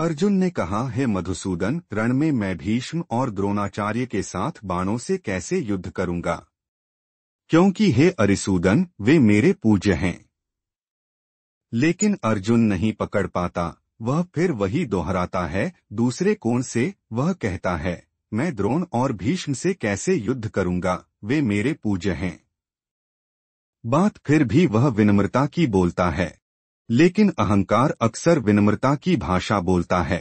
अर्जुन ने कहा हे मधुसूदन रण में मैं भीष्म और द्रोणाचार्य के साथ बाणों से कैसे युद्ध करूंगा क्योंकि हे अरिसूदन वे मेरे पूज्य हैं लेकिन अर्जुन नहीं पकड़ पाता वह फिर वही दोहराता है दूसरे कोण से वह कहता है मैं द्रोण और भीष्म से कैसे युद्ध करूंगा वे मेरे पूज्य हैं बात फिर भी वह विनम्रता की बोलता है लेकिन अहंकार अक्सर विनम्रता की भाषा बोलता है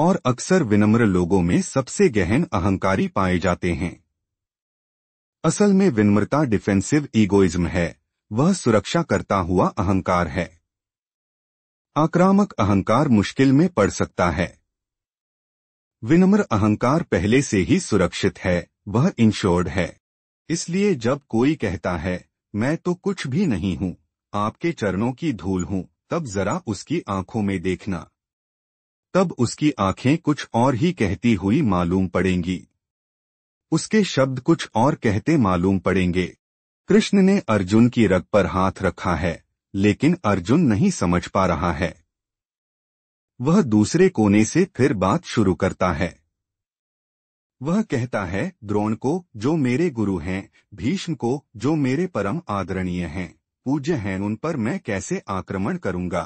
और अक्सर विनम्र लोगों में सबसे गहन अहंकारी पाए जाते हैं असल में विनम्रता डिफेंसिव ईगोइज्म है वह सुरक्षा करता हुआ अहंकार है आक्रामक अहंकार मुश्किल में पड़ सकता है विनम्र अहंकार पहले से ही सुरक्षित है वह इंश्योर्ड है इसलिए जब कोई कहता है मैं तो कुछ भी नहीं हूं आपके चरणों की धूल हूं तब जरा उसकी आंखों में देखना तब उसकी आंखें कुछ और ही कहती हुई मालूम पड़ेंगी उसके शब्द कुछ और कहते मालूम पड़ेंगे कृष्ण ने अर्जुन की रग पर हाथ रखा है लेकिन अर्जुन नहीं समझ पा रहा है वह दूसरे कोने से फिर बात शुरू करता है वह कहता है द्रोण को जो मेरे गुरु हैं भीष्म को जो मेरे परम आदरणीय हैं पूज्य हैं उन पर मैं कैसे आक्रमण करूंगा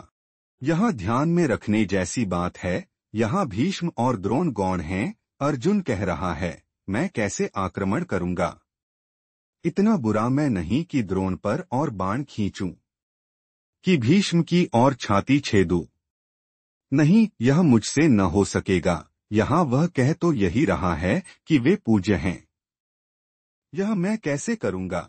यह ध्यान में रखने जैसी बात है यहाँ भीष्म और द्रोण गौण हैं अर्जुन कह रहा है मैं कैसे आक्रमण करूंगा इतना बुरा मैं नहीं कि द्रोण पर और बाण खींचू कि भीष्म की और छाती छेदू नहीं यह मुझसे न हो सकेगा यहाँ वह कह तो यही रहा है कि वे पूज्य हैं यह मैं कैसे करूंगा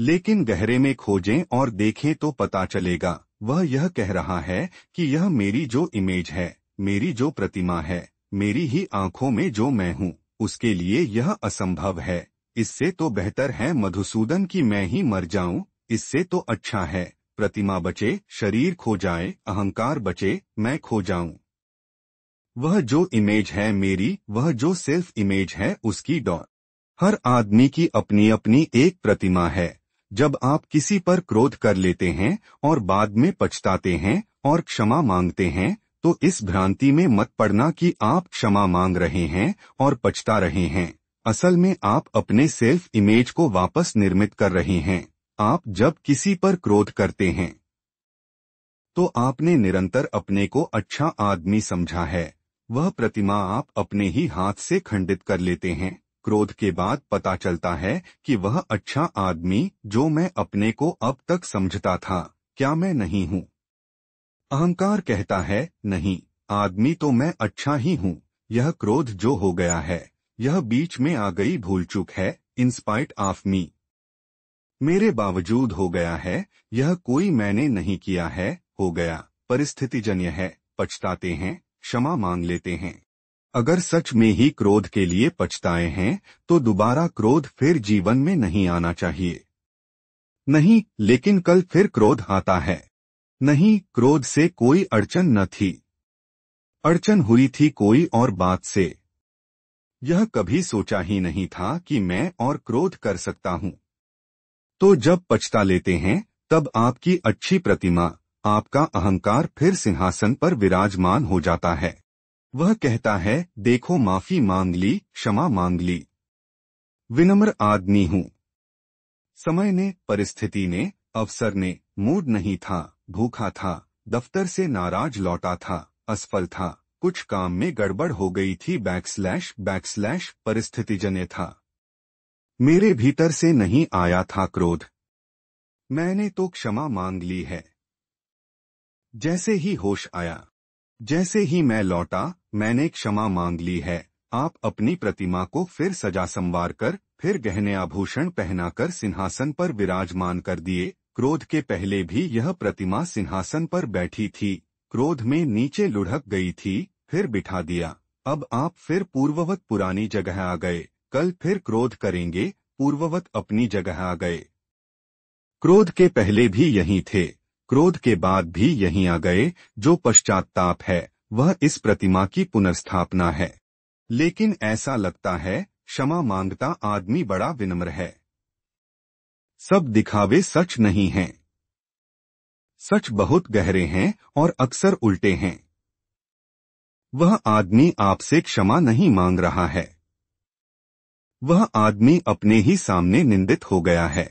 लेकिन गहरे में खोजें और देखें तो पता चलेगा वह यह कह रहा है कि यह मेरी जो इमेज है मेरी जो प्रतिमा है मेरी ही आंखों में जो मैं हूँ उसके लिए यह असंभव है इससे तो बेहतर है मधुसूदन कि मैं ही मर जाऊं इससे तो अच्छा है प्रतिमा बचे शरीर खो जाए अहंकार बचे मैं खो जाऊं वह जो इमेज है मेरी वह जो सेल्फ इमेज है उसकी डॉट हर आदमी की अपनी अपनी एक प्रतिमा है जब आप किसी पर क्रोध कर लेते हैं और बाद में पछताते हैं और क्षमा मांगते हैं तो इस भ्रांति में मत पड़ना कि आप क्षमा मांग रहे हैं और पछता रहे हैं असल में आप अपने सेल्फ इमेज को वापस निर्मित कर रहे हैं आप जब किसी पर क्रोध करते हैं तो आपने निरंतर अपने को अच्छा आदमी समझा है वह प्रतिमा आप अपने ही हाथ से खंडित कर लेते हैं क्रोध के बाद पता चलता है कि वह अच्छा आदमी जो मैं अपने को अब तक समझता था क्या मैं नहीं हूँ अहंकार कहता है नहीं आदमी तो मैं अच्छा ही हूँ यह क्रोध जो हो गया है यह बीच में आ गई भूल चुक है इंस्पाइट ऑफ मी मेरे बावजूद हो गया है यह कोई मैंने नहीं किया है हो गया परिस्थितिजन्य है पछताते हैं क्षमा मांग लेते हैं अगर सच में ही क्रोध के लिए पछताए हैं तो दोबारा क्रोध फिर जीवन में नहीं आना चाहिए नहीं लेकिन कल फिर क्रोध आता है नहीं क्रोध से कोई अड़चन न थी अड़चन हुई थी कोई और बात से यह कभी सोचा ही नहीं था कि मैं और क्रोध कर सकता हूं तो जब पछता लेते हैं तब आपकी अच्छी प्रतिमा आपका अहंकार फिर सिंहासन पर विराजमान हो जाता है वह कहता है देखो माफी मांग ली क्षमा मांग ली विनम्र आदमी हूं समय ने परिस्थिति ने अवसर ने मूड नहीं था भूखा था दफ्तर से नाराज लौटा था असफल था कुछ काम में गड़बड़ हो गई थी बैकस्लैश बैकस्लैश परिस्थितिजन्य था मेरे भीतर से नहीं आया था क्रोध मैंने तो क्षमा मांग ली है जैसे ही होश आया जैसे ही मैं लौटा मैंने क्षमा मांग ली है आप अपनी प्रतिमा को फिर सजा संवार कर फिर गहने आभूषण पहनाकर सिंहासन पर विराजमान कर दिए क्रोध के पहले भी यह प्रतिमा सिंहासन पर बैठी थी क्रोध में नीचे लुढ़क गई थी फिर बिठा दिया अब आप फिर पूर्ववत पुरानी जगह आ गए कल फिर क्रोध करेंगे पूर्ववत अपनी जगह आ गए क्रोध के पहले भी यही थे क्रोध के बाद भी यहीं आ गए जो पश्चाताप है वह इस प्रतिमा की पुनर्स्थापना है लेकिन ऐसा लगता है क्षमा मांगता आदमी बड़ा विनम्र है सब दिखावे सच नहीं हैं सच बहुत गहरे हैं और अक्सर उल्टे हैं वह आदमी आपसे क्षमा नहीं मांग रहा है वह आदमी अपने ही सामने निंदित हो गया है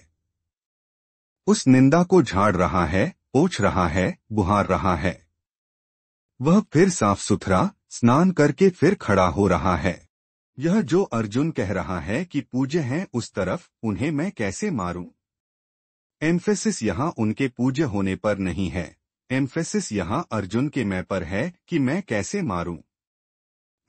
उस निंदा को झाड़ रहा है पोछ रहा है बुहार रहा है वह फिर साफ सुथरा स्नान करके फिर खड़ा हो रहा है यह जो अर्जुन कह रहा है कि पूज्य हैं उस तरफ उन्हें मैं कैसे मारूं? एम्फेसिस यहाँ उनके पूज्य होने पर नहीं है एम्फेसिस यहाँ अर्जुन के मैं पर है कि मैं कैसे मारूं?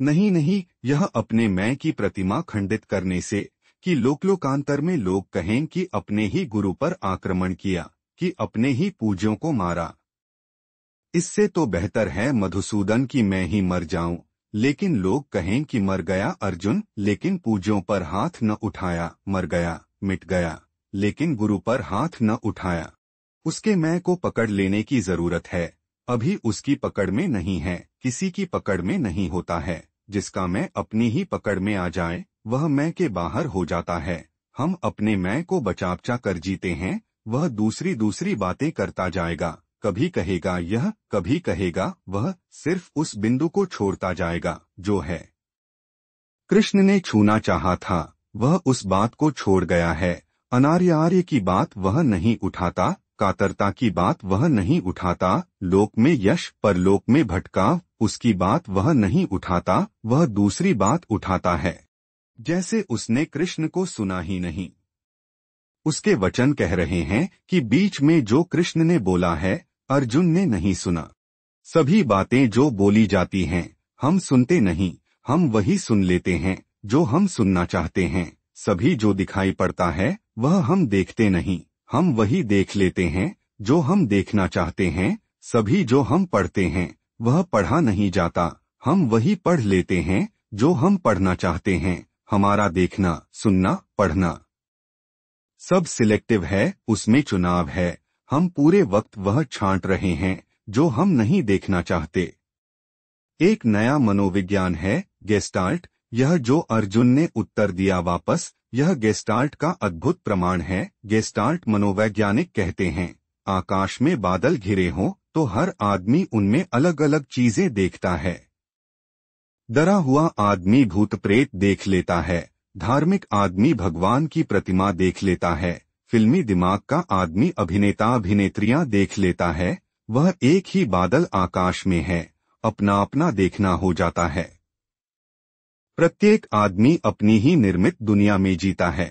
नहीं नहीं यह अपने मैं की प्रतिमा खंडित करने से कि लोकलोकांतर में लोग कहें कि अपने ही गुरु पर आक्रमण किया कि अपने ही पूज्यों को मारा इससे तो बेहतर है मधुसूदन कि मैं ही मर जाऊं लेकिन लोग कहें कि मर गया अर्जुन लेकिन पूज्यों पर हाथ न उठाया मर गया मिट गया लेकिन गुरु पर हाथ न उठाया उसके मैं को पकड़ लेने की जरूरत है अभी उसकी पकड़ में नहीं है किसी की पकड़ में नहीं होता है जिसका मैं अपनी ही पकड़ में आ जाए वह मैं के बाहर हो जाता है हम अपने मैं को बचापचा कर जीते हैं वह दूसरी दूसरी बातें करता जाएगा कभी कहेगा यह कभी कहेगा वह सिर्फ उस बिंदु को छोड़ता जाएगा जो है कृष्ण ने छूना चाहा था वह उस बात को छोड़ गया है अनार्य आर्य की बात वह नहीं उठाता कातरता की बात वह नहीं उठाता लोक में यश परलोक में भटकाव उसकी बात वह नहीं उठाता वह दूसरी बात उठाता है जैसे उसने कृष्ण को सुना ही नहीं उसके वचन कह रहे हैं कि बीच में जो कृष्ण ने बोला है अर्जुन ने नहीं सुना सभी बातें जो बोली जाती हैं हम सुनते नहीं हम वही सुन लेते हैं जो हम सुनना चाहते हैं सभी जो दिखाई पड़ता है वह हम देखते नहीं हम वही देख लेते हैं जो हम देखना चाहते हैं सभी जो हम पढ़ते हैं वह पढ़ा नहीं जाता हम वही पढ़ लेते हैं जो हम पढ़ना चाहते हैं हमारा देखना सुनना पढ़ना सब सिलेक्टिव है उसमें चुनाव है हम पूरे वक्त वह छांट रहे हैं जो हम नहीं देखना चाहते एक नया मनोविज्ञान है गेस्टाल्ट यह जो अर्जुन ने उत्तर दिया वापस यह गेस्टाल्ट का अद्भुत प्रमाण है गेस्टाल्ट मनोवैज्ञानिक कहते हैं आकाश में बादल घिरे हों तो हर आदमी उनमें अलग अलग चीजें देखता है डरा हुआ आदमी भूत प्रेत देख लेता है धार्मिक आदमी भगवान की प्रतिमा देख लेता है फिल्मी दिमाग का आदमी अभिनेता अभिनेत्रियां देख लेता है वह एक ही बादल आकाश में है अपना अपना देखना हो जाता है प्रत्येक आदमी अपनी ही निर्मित दुनिया में जीता है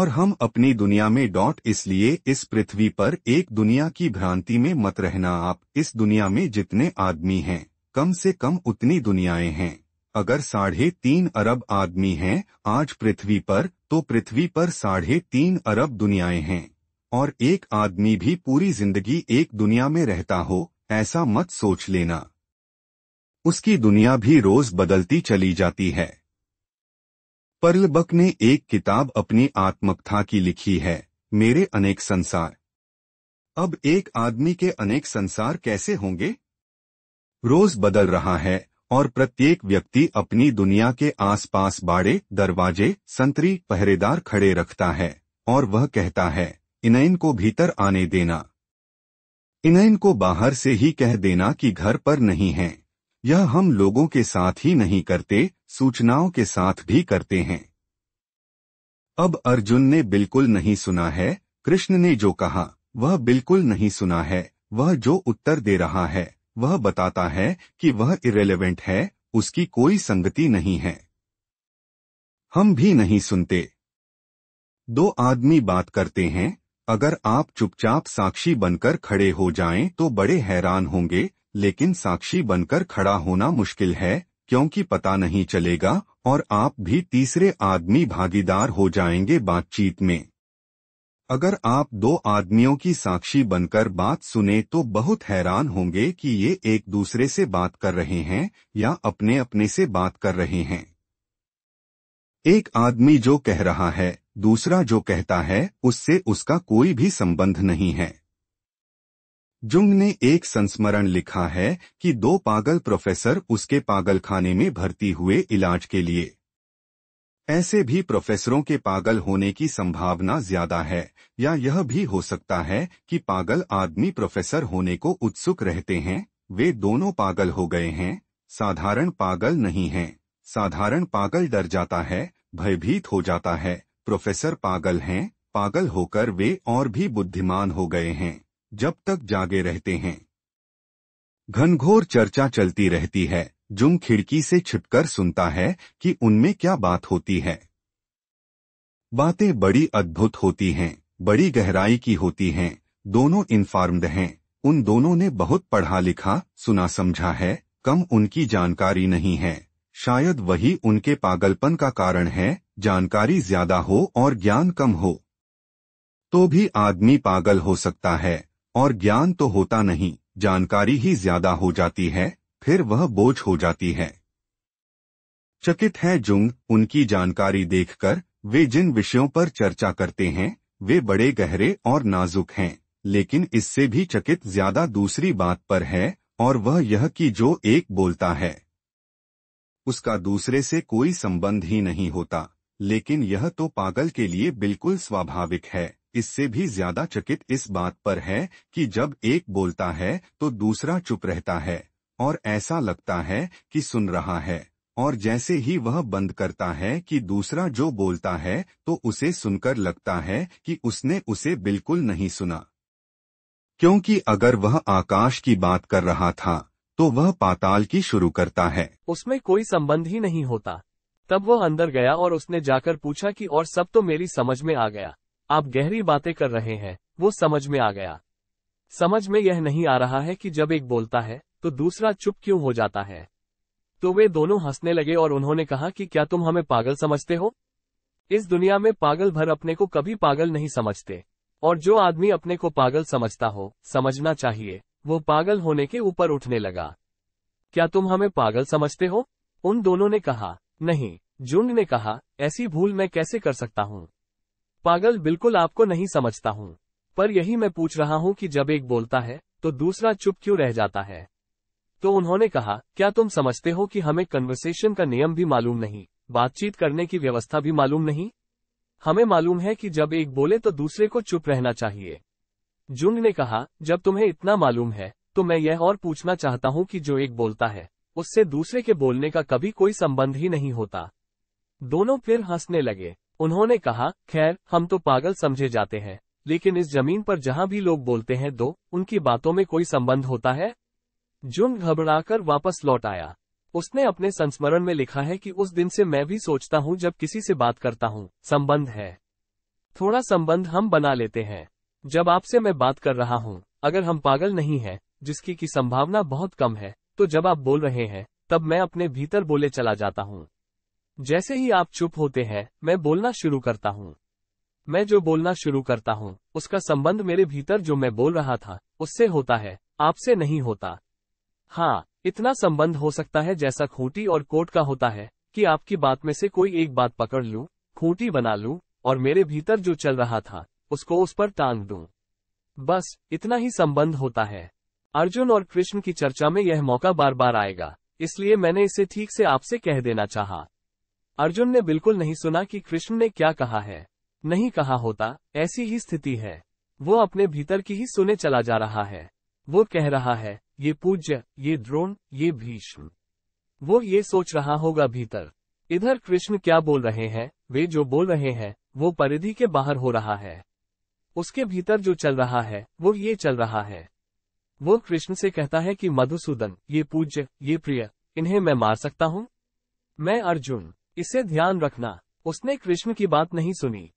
और हम अपनी दुनिया में डॉट इसलिए इस पृथ्वी पर एक दुनिया की भ्रांति में मत रहना आप इस दुनिया में जितने आदमी हैं कम से कम उतनी दुनियाएं हैं अगर साढ़े तीन अरब आदमी हैं आज पृथ्वी पर तो पृथ्वी पर साढ़े तीन अरब दुनियाएं हैं और एक आदमी भी पूरी जिंदगी एक दुनिया में रहता हो ऐसा मत सोच लेना उसकी दुनिया भी रोज बदलती चली जाती है पर्लबक ने एक किताब अपनी आत्मकथा की लिखी है मेरे अनेक संसार अब एक आदमी के अनेक संसार कैसे होंगे रोज बदल रहा है और प्रत्येक व्यक्ति अपनी दुनिया के आसपास बाड़े दरवाजे संतरी पहरेदार खड़े रखता है और वह कहता है इनैन को भीतर आने देना इनैन को बाहर से ही कह देना कि घर पर नहीं है यह हम लोगों के साथ ही नहीं करते सूचनाओं के साथ भी करते हैं अब अर्जुन ने बिल्कुल नहीं सुना है कृष्ण ने जो कहा वह बिल्कुल नहीं सुना है वह जो उत्तर दे रहा है वह बताता है कि वह इरेलीवेंट है उसकी कोई संगति नहीं है हम भी नहीं सुनते दो आदमी बात करते हैं अगर आप चुपचाप साक्षी बनकर खड़े हो जाएं तो बड़े हैरान होंगे लेकिन साक्षी बनकर खड़ा होना मुश्किल है क्योंकि पता नहीं चलेगा और आप भी तीसरे आदमी भागीदार हो जाएंगे बातचीत में अगर आप दो आदमियों की साक्षी बनकर बात सुने तो बहुत हैरान होंगे कि ये एक दूसरे से बात कर रहे हैं या अपने अपने से बात कर रहे हैं एक आदमी जो कह रहा है दूसरा जो कहता है उससे उसका कोई भी संबंध नहीं है जुंग ने एक संस्मरण लिखा है कि दो पागल प्रोफेसर उसके पागलखाने में भर्ती हुए इलाज के लिए ऐसे भी प्रोफेसरों के पागल होने की संभावना ज्यादा है या यह भी हो सकता है कि पागल आदमी प्रोफेसर होने को उत्सुक रहते हैं वे दोनों पागल हो गए हैं साधारण पागल नहीं है साधारण पागल डर जाता है भयभीत हो जाता है प्रोफेसर पागल हैं पागल होकर वे और भी बुद्धिमान हो गए हैं जब तक जागे रहते हैं घनघोर चर्चा चलती रहती है जुम खिड़की से छिपकर सुनता है कि उनमें क्या बात होती है बातें बड़ी अद्भुत होती हैं बड़ी गहराई की होती हैं दोनों इन्फॉर्म्ड हैं उन दोनों ने बहुत पढ़ा लिखा सुना समझा है कम उनकी जानकारी नहीं है शायद वही उनके पागलपन का कारण है जानकारी ज्यादा हो और ज्ञान कम हो तो भी आदमी पागल हो सकता है और ज्ञान तो होता नहीं जानकारी ही ज्यादा हो जाती है फिर वह बोझ हो जाती है चकित है जुंग उनकी जानकारी देखकर वे जिन विषयों पर चर्चा करते हैं वे बड़े गहरे और नाजुक हैं लेकिन इससे भी चकित ज्यादा दूसरी बात पर है और वह यह कि जो एक बोलता है उसका दूसरे से कोई संबंध ही नहीं होता लेकिन यह तो पागल के लिए बिल्कुल स्वाभाविक है इससे भी ज्यादा चकित इस बात पर है कि जब एक बोलता है तो दूसरा चुप रहता है और ऐसा लगता है कि सुन रहा है और जैसे ही वह बंद करता है कि दूसरा जो बोलता है तो उसे सुनकर लगता है कि उसने उसे बिल्कुल नहीं सुना क्योंकि अगर वह आकाश की बात कर रहा था तो वह पाताल की शुरू करता है उसमें कोई संबंध ही नहीं होता तब वह अंदर गया और उसने जाकर पूछा कि और सब तो मेरी समझ में आ गया आप गहरी बातें कर रहे हैं वो समझ में आ गया समझ में यह नहीं आ रहा है कि जब एक बोलता है तो दूसरा चुप क्यों हो जाता है तो वे दोनों हंसने लगे और उन्होंने कहा कि क्या तुम हमें पागल समझते हो इस दुनिया में पागल भर अपने को कभी पागल नहीं समझते और जो आदमी अपने को पागल समझता हो समझना चाहिए वो पागल होने के ऊपर उठने लगा क्या तुम हमें पागल समझते हो उन दोनों ने कहा नहीं जुंड ने कहा ऐसी भूल मैं कैसे कर सकता हूँ पागल बिल्कुल आपको नहीं समझता हूँ पर यही मैं पूछ रहा हूँ कि जब एक बोलता है तो दूसरा चुप क्यों रह जाता है तो उन्होंने कहा क्या तुम समझते हो कि हमें कन्वर्सेशन का नियम भी मालूम नहीं बातचीत करने की व्यवस्था भी मालूम नहीं हमें मालूम है कि जब एक बोले तो दूसरे को चुप रहना चाहिए जुंग ने कहा जब तुम्हें इतना मालूम है तो मैं यह और पूछना चाहता हूँ कि जो एक बोलता है उससे दूसरे के बोलने का कभी कोई संबंध ही नहीं होता दोनों फिर हंसने लगे उन्होंने कहा खैर हम तो पागल समझे जाते हैं लेकिन इस जमीन पर जहां भी लोग बोलते हैं दो उनकी बातों में कोई संबंध होता है जुंग घबराकर वापस लौट आया उसने अपने संस्मरण में लिखा है कि उस दिन से मैं भी सोचता हूँ जब किसी से बात करता हूँ संबंध है थोड़ा संबंध हम बना लेते हैं जब आपसे मैं बात कर रहा हूँ अगर हम पागल नहीं हैं, जिसकी की संभावना बहुत कम है तो जब आप बोल रहे हैं तब मैं अपने भीतर बोले चला जाता हूँ जैसे ही आप चुप होते हैं मैं बोलना शुरू करता हूँ मैं जो बोलना शुरू करता हूँ उसका संबंध मेरे भीतर जो मैं बोल रहा था उससे होता है आपसे नहीं होता हाँ इतना संबंध हो सकता है जैसा खूंटी और कोट का होता है कि आपकी बात में से कोई एक बात पकड़ लूं, खूंटी बना लूं और मेरे भीतर जो चल रहा था उसको उस पर टांग दूं। बस इतना ही संबंध होता है अर्जुन और कृष्ण की चर्चा में यह मौका बार बार आएगा इसलिए मैंने इसे ठीक से आपसे कह देना चाहा। अर्जुन ने बिल्कुल नहीं सुना कि कृष्ण ने क्या कहा है नहीं कहा होता ऐसी ही स्थिति है वो अपने भीतर की ही सुने चला जा रहा है वो कह रहा है ये पूज्य ये द्रोण ये भीष्म वो ये सोच रहा होगा भीतर इधर कृष्ण क्या बोल रहे हैं वे जो बोल रहे हैं वो परिधि के बाहर हो रहा है उसके भीतर जो चल रहा है वो ये चल रहा है वो कृष्ण से कहता है कि मधुसूदन ये पूज्य ये प्रिय इन्हें मैं मार सकता हूँ मैं अर्जुन इसे ध्यान रखना उसने कृष्ण की बात नहीं सुनी